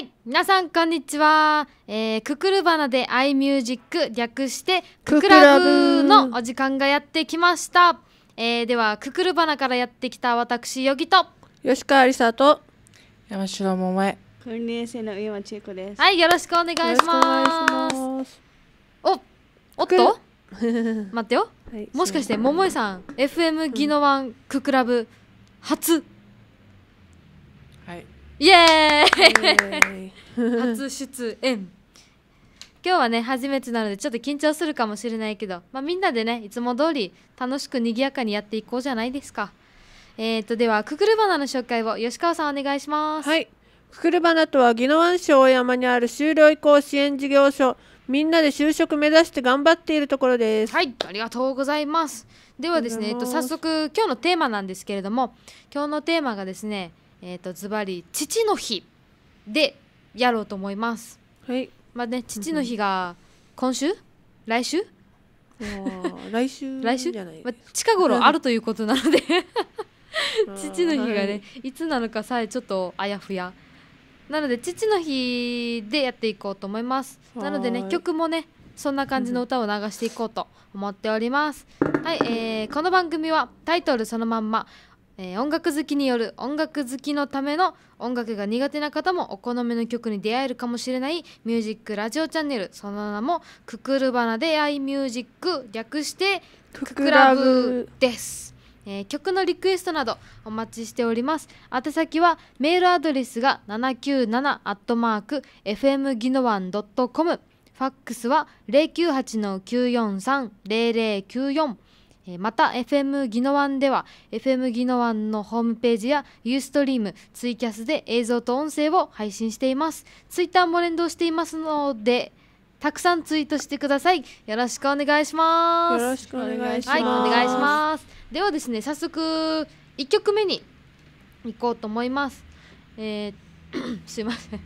はい皆さんこんにちは、えー、ククルバナでアイミュージック略してククラブのお時間がやってきました、えー、ではククルバナからやってきた私よぎと吉川梨沙と山城桃江訓練生の上間千恵子ですはいよろしくお願いしますおおっと 待ってよ、はい、もしかして桃江さん FM ギノワンククラブ初はいイエーイ初出演今日はね初めてなのでちょっと緊張するかもしれないけど、まあ、みんなでねいつも通り楽しく賑やかにやっていこうじゃないですかえーとではくくるばなの紹介を吉川さんお願いしますはいくくるばなとは宜野湾市大山にある就労移行支援事業所みんなで就職目指して頑張っているところですはいありがとうございますではですねえっと早速今日のテーマなんですけれども今日のテーマがですねえっ、ー、とズバリ父の日でやろうと思います。はい。まあね父の日が今週、来週来週 来週、じゃない。まあ、近頃あるということなので 父の日がね、はい、いつなのかさえちょっとあやふやなので父の日でやっていこうと思いますなのでね曲もねそんな感じの歌を流していこうと思っておりますはい、えー、この番組はタイトルそのまんまえー、音楽好きによる音楽好きのための音楽が苦手な方もお好みの曲に出会えるかもしれないミュージックラジオチャンネルその名も「くくるばな出会いミュージック」略して「くくらぶ」です。えー、曲のリクエストなどお待ちしております宛先はメールアドレスが 797-fm o ノワン .com ファックスは098-943-0094えまた FM ギノワンでは FM ギノワンのホームページやユーストリームツイキャスで映像と音声を配信していますツイッターも連動していますのでたくさんツイートしてくださいよろしくお願いしますよろしくお願いします、はい、お願いしますではですね早速1曲目に行こうと思いますえー、すいません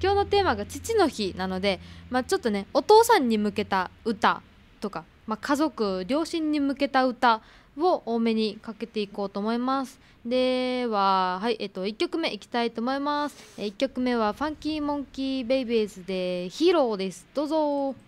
今日のテーマが父の日なので、まあ、ちょっとねお父さんに向けた歌とかまあ、家族両親に向けた歌を多めにかけていこうと思いますでは、はいえっと、1曲目いきたいと思います1曲目はファンキーモンキーベイビーズでヒーローですどうぞ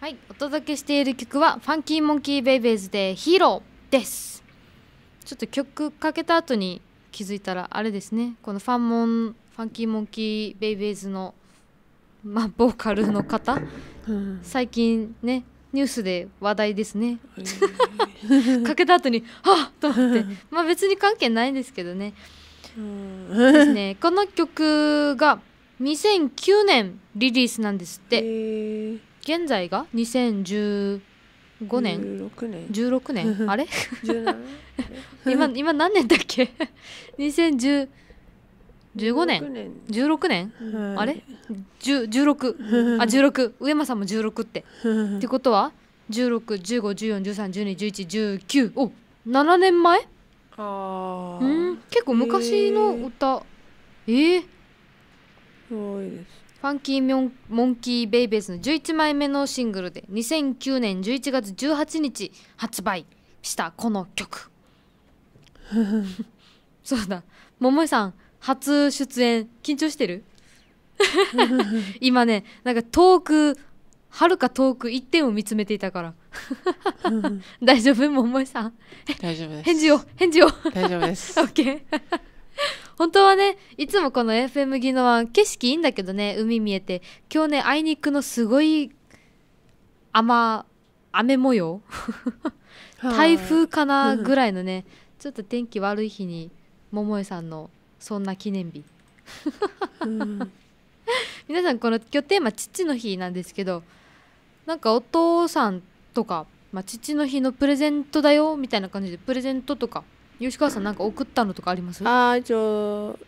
はいお届けしている曲はファンキーモンキーベイベーズでヒーローですちょっと曲かけた後に気づいたらあれですねこのファンモンファンキーモンキーベイベーズのまあボーカルの方、うん、最近ねニュースで話題ですね、かけた後に「あっ!」と思ってまあ別に関係ないんですけどねですねこの曲が2009年リリースなんですって、えー、現在が2015年16年 ,16 年 あれ今今何年だっけ2015年16年、あれ16 あ16上間さんも16って ってことは1 6 1 5 1 4 1 3 1 2 1 1 9お7年前あうん結構昔の歌ええー、すごいですファンキーミョンモンキーベイベースの11枚目のシングルで2009年11月18日発売したこの曲 そうだ桃井さん初出演緊張してる 今ねなんか遠くはるか遠く一点を見つめていたから 大丈夫桃井さん大丈夫です返事を返事を大丈夫です OK 本当はねいつもこの FM 技能は景色いいんだけどね海見えて今日ねあいにくのすごい雨雨模様 台風かなぐらいのね、ちょっと天気悪い日に桃江さんのそんな記念日 皆さんこの今日テーマ父の日なんですけどなんかお父さんとか、まあ、父の日のプレゼントだよみたいな感じでプレゼントとか吉川さんなんか送ったのとかありますああ一応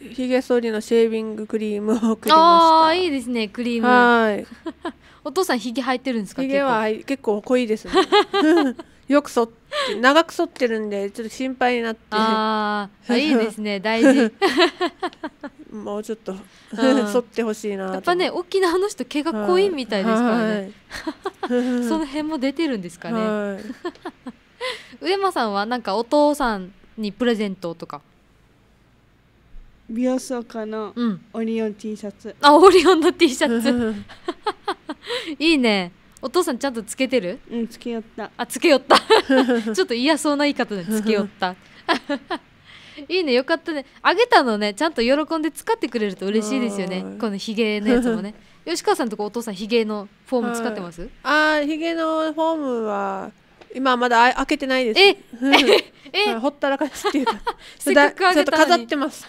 ひげ剃りのシェービングクリームを送りましたああいいですねクリームはい お父さんひげ生えてるんですかひげは結構濃いですね よく剃って長く剃ってるんでちょっと心配になってああいいですね大事 もうちょっと剃ってほしいなやっぱね沖縄の人毛が濃いみたいですからね、その辺も出てるんですかね、上間さんはなんかお父さんにプレゼントとか美容師家のうんオリオン T シャツ、あオリオンの T シャツ いいねお父さんちゃんとつけてるうんつけよったあつけよった ちょっと嫌そうな言い方でつけよった いいねよかったねあげたのねちゃんと喜んで使ってくれると嬉しいですよねこのひげのやつもね吉川さんとこお父さんひげのフォーム使ってますあーヒゲのフォームは今まだ開けてないですええほったらかしっていうか せっかくた飾ってます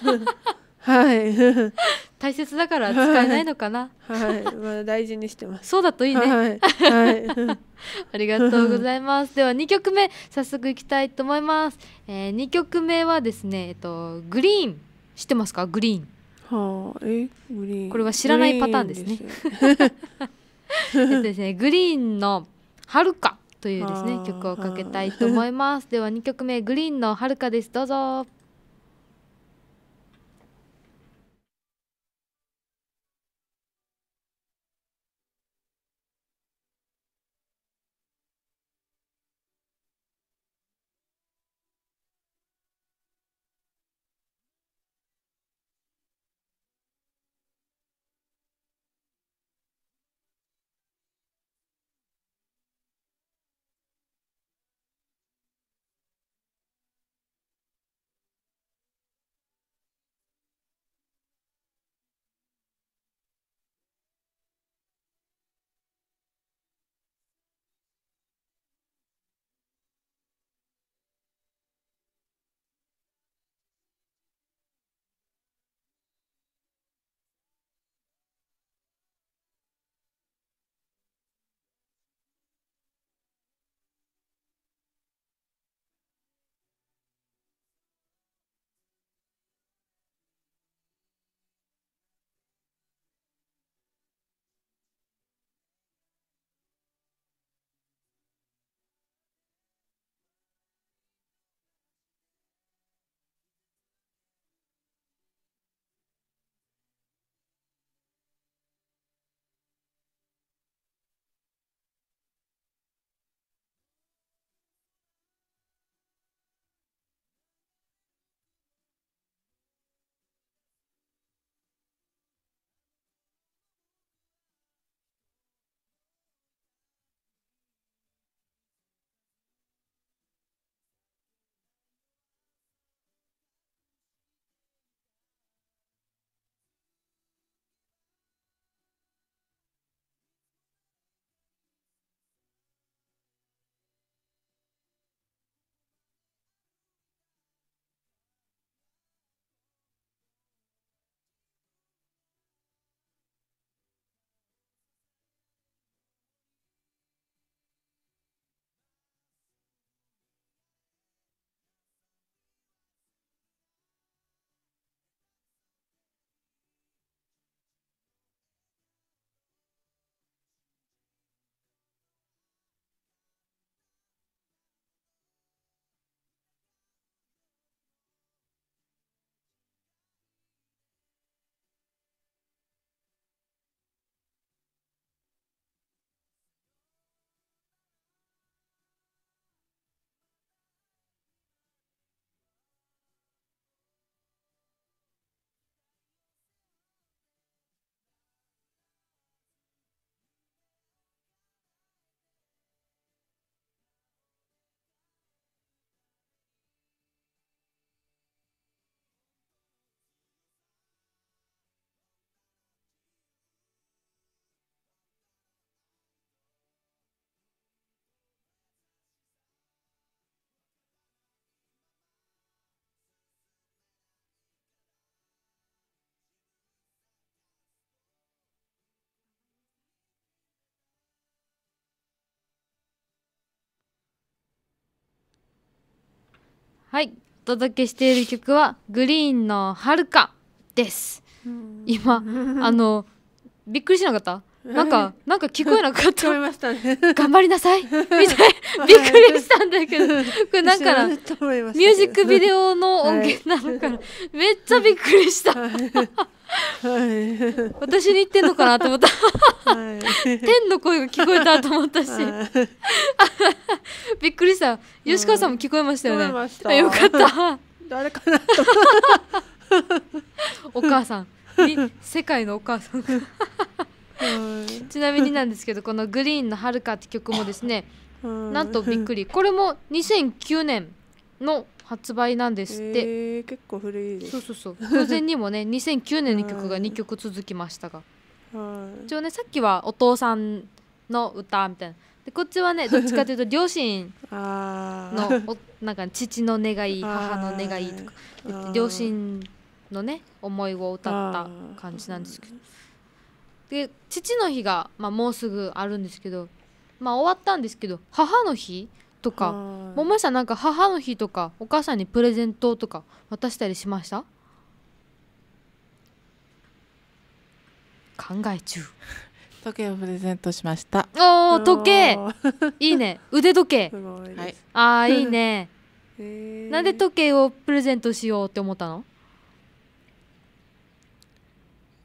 はい 大切だから使えないのかなはい、はい、まだ大事にしてますそうだといいねはい、はい、ありがとうございますでは2曲目早速いきたいと思います、えー、2曲目はですねえっとグリーン知ってますかグリーンはあえグリーンこれは知らないパターンですね、ね、えっとですねグリーンの「はるか」というですね曲をかけたいと思いますでは2曲目グリーンのはるかですどうぞはいお届けしている曲はグリーンの遥かです今あのびっくりしなかったなんか、なんか聞こえなかった。ね、頑張りなさいみたいな、びっくりしたんだけど、これなんかミュージックビデオの音源なのかな。めっちゃびっくりした。はい、私に言ってんのかなと思った、はい、天の声が聞こえたと思ったし、びっくりした吉川さんも聞こえましたよね、うん、よかった誰かな お母さん世界のお母さんちなみになんですけどこの「グリーンのはるか」って曲もですねなんとびっくりこれも2009年の発売なんですって、えー、結構古いですそうそうそう偶然にもね2009 年の曲が2曲続きましたが、はい、一応ねさっきはお父さんの歌みたいなでこっちはね どっちかというと両親のおなんか父の願い母の願いとか両親のね思いを歌った感じなんですけどで父の日が、まあ、もうすぐあるんですけどまあ終わったんですけど母の日とかももさんなんか母の日とかお母さんにプレゼントとか渡したりしました考え中 時計をプレゼントしましたおお時計いいね腕時計 はい、ああいいね なんで時計をプレゼントしようって思ったの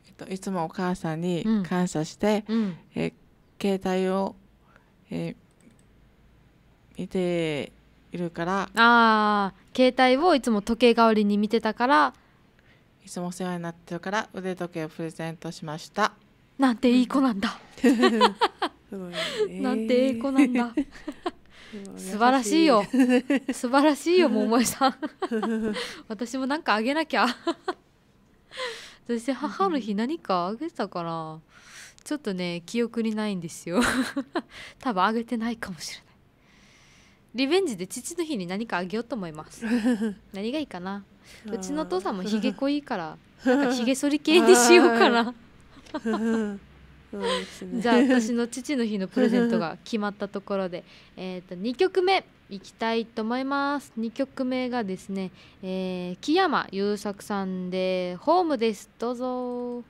えっといつもお母さんに感謝して、うんうん、えー、携帯を、えー見ているからあー携帯をいつも時計代わりに見てたからいつもお世話になってるから腕時計をプレゼントしましたなんていい子なんだ なんていい子なんだ 素晴らしいよ素晴らしいよ桃井さん 私もなんかあげなきゃ私母の日何かあげたかなちょっとね記憶にないんですよ多分あげてないかもしれないリベンジで父の日に何かあげようと思います 何がいいかなうちのお父さんもひげ濃いから なんかひげ剃り系にしようかなじゃあ私の父の日のプレゼントが決まったところで えっと2曲目いきたいと思います2曲目がですね、えー、木山優作さんで「ホーム」ですどうぞ。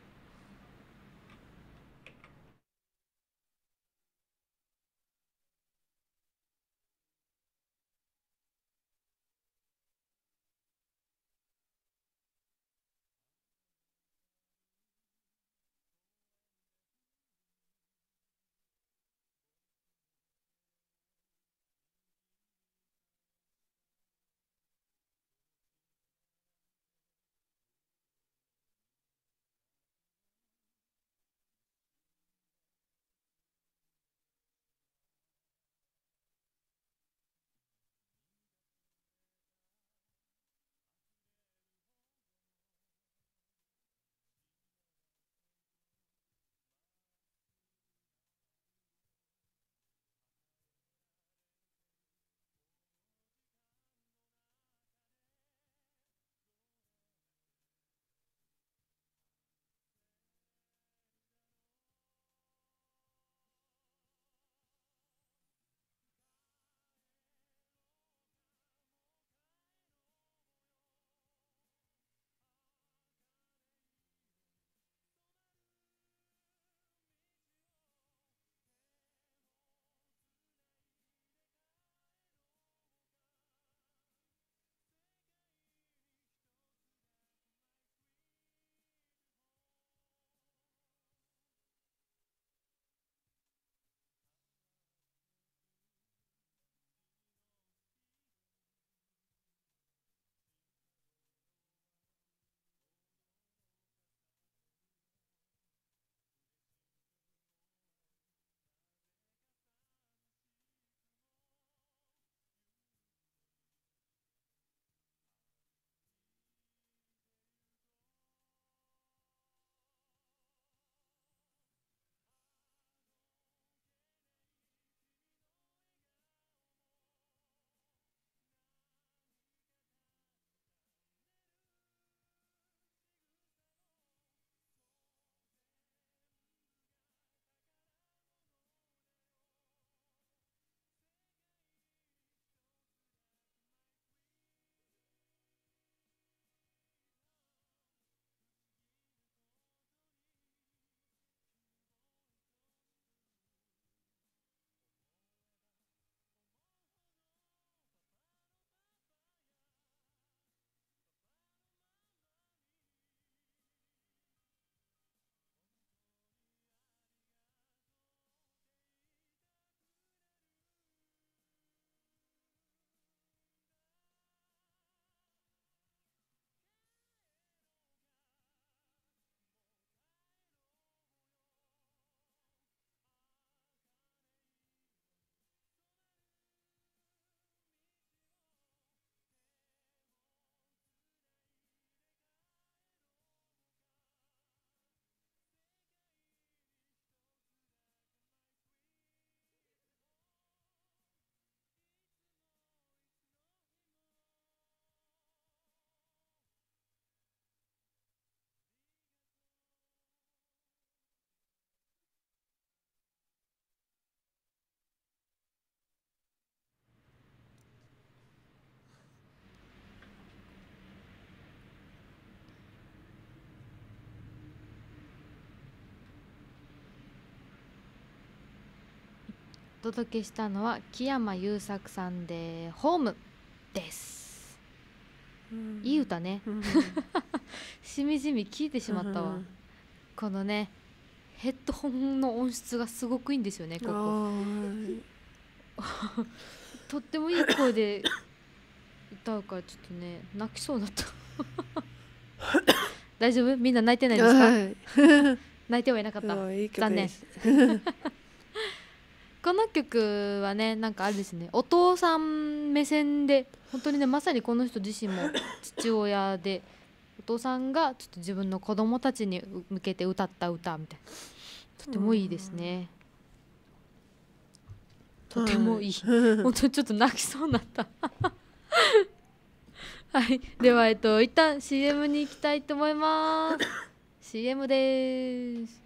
お届けしたのは木山優作さんで「ホーム」です、うん、いい歌ね、うん、しみじみ聴いてしまったわ、うん、このねヘッドホンの音質がすごくいいんですよねこことってもいい声で歌うからちょっとね泣きそうだった大丈夫みんな泣いてないですか、泣いてはいなかった残念この曲はねなんかあれですねお父さん目線で本当にねまさにこの人自身も父親でお父さんがちょっと自分の子供たちに向けて歌った歌みたいなとてもいいですね。とてもいい、はい、本当にちょっと泣きそうになった はいではえっと一旦 CM に行きたいと思います CM です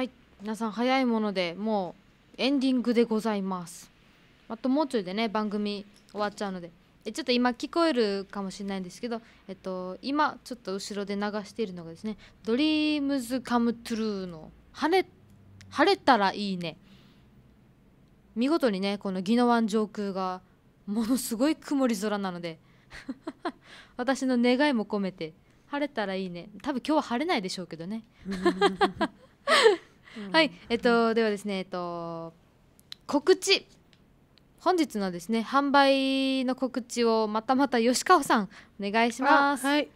はい皆さん早いものでもうエンディングでございますあともうちょいでね番組終わっちゃうのでえちょっと今聞こえるかもしれないんですけど、えっと、今ちょっと後ろで流しているのがですね「ドリームズ・カム・トゥルー」の晴れ「晴れたらいいね」見事にねこの宜野湾上空がものすごい曇り空なので 私の願いも込めて晴れたらいいね多分今日は晴れないでしょうけどね はい、えっと、ではですね、えっと、告知。本日のですね、販売の告知をまたまた吉川さん、お願いします。はい。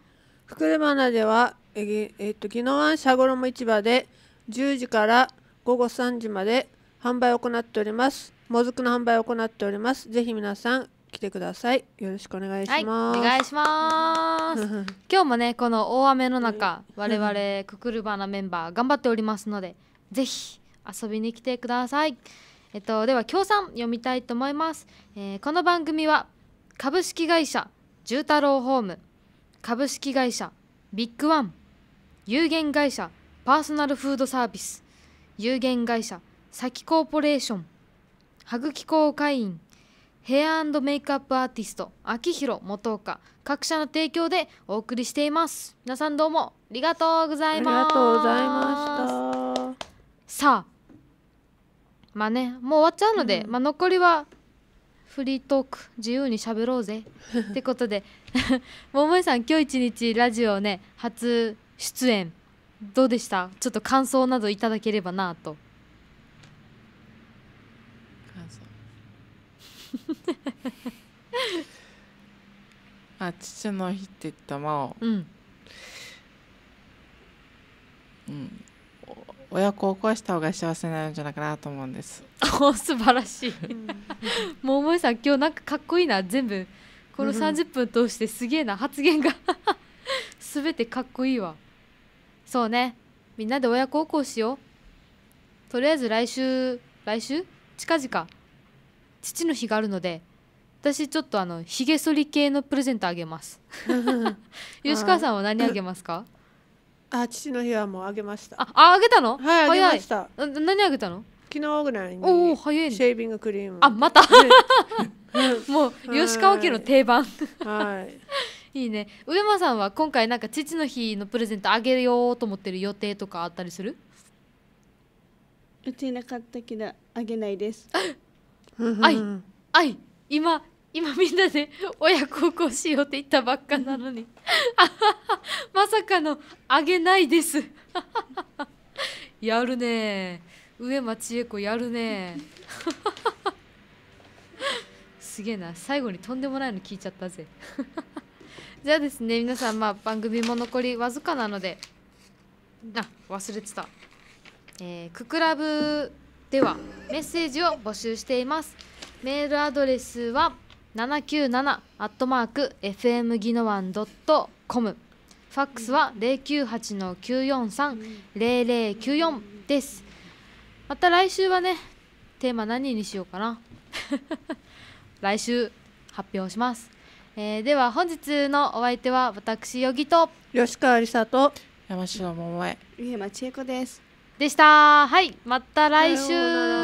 福山バでは、ええっと、昨日はシャゴロム市場で、10時から午後3時まで販売を行っております。もずくの販売を行っております。ぜひ皆さん、来てください。よろしくお願いします。はい、お願いします。今日もね、この大雨の中、我々くくるバナメンバー頑張っておりますので、ぜひ遊びに来てください。えっと、では協賛読みたいと思います、えー、この番組は株式会社重太郎ホーム株式会社ビッグワン有限会社パーソナルフードサービス有限会社サキコーポレーション羽ぐき公会員ヘアメイクアップアーティスト秋広元岡各社の提供でお送りしています皆さんどうもありがとうございまありがとうございましたさあまあねもう終わっちゃうので、うん、まあ残りはフリートーク自由に喋ろうぜ ってことで 桃井さん今日一日ラジオね初出演どうでしたちょっと感想などいただければなと感想 あ父の日って言ったもうん、うん、親子を壊した方が幸せになるんじゃないかなと思うんです素晴らしい桃井さん今日なんかかっこいいな全部この30分通してすげえな発言が全 てかっこいいわそうねみんなで親孝行しようとりあえず来週来週近々父の日があるので私ちょっとあの髭剃り系のプレゼントあげます 吉川さんは何あげますかあ父の日はもうあげましたああげたのはいあげました何あげたの昨日ぐらいにおお早い、シェービングクリームあまた もう吉川家の定番はい いいね上間さんは今回なんか父の日のプレゼントあげようと思ってる予定とかあったりするうちなかったけどあげないですい、愛い今今みんなで親孝行しようって言ったばっかなのに まさかのあげないです やるね上町恵子やるね すげえな最後にとんでもないの聞いちゃったぜじゃあですね皆さんまあ番組も残りわずかなのであ忘れてたえー、ククラブではメッセージを募集していますメールアドレスは797アットマーク FM ギノワンドットコムファックスは098の9430094ですまた来週はねテーマ何にしようかな 来週発表します、えー、では本日のお相手は私よぎと吉川梨沙と山城桃江上山千恵子ですでしたはいまた来週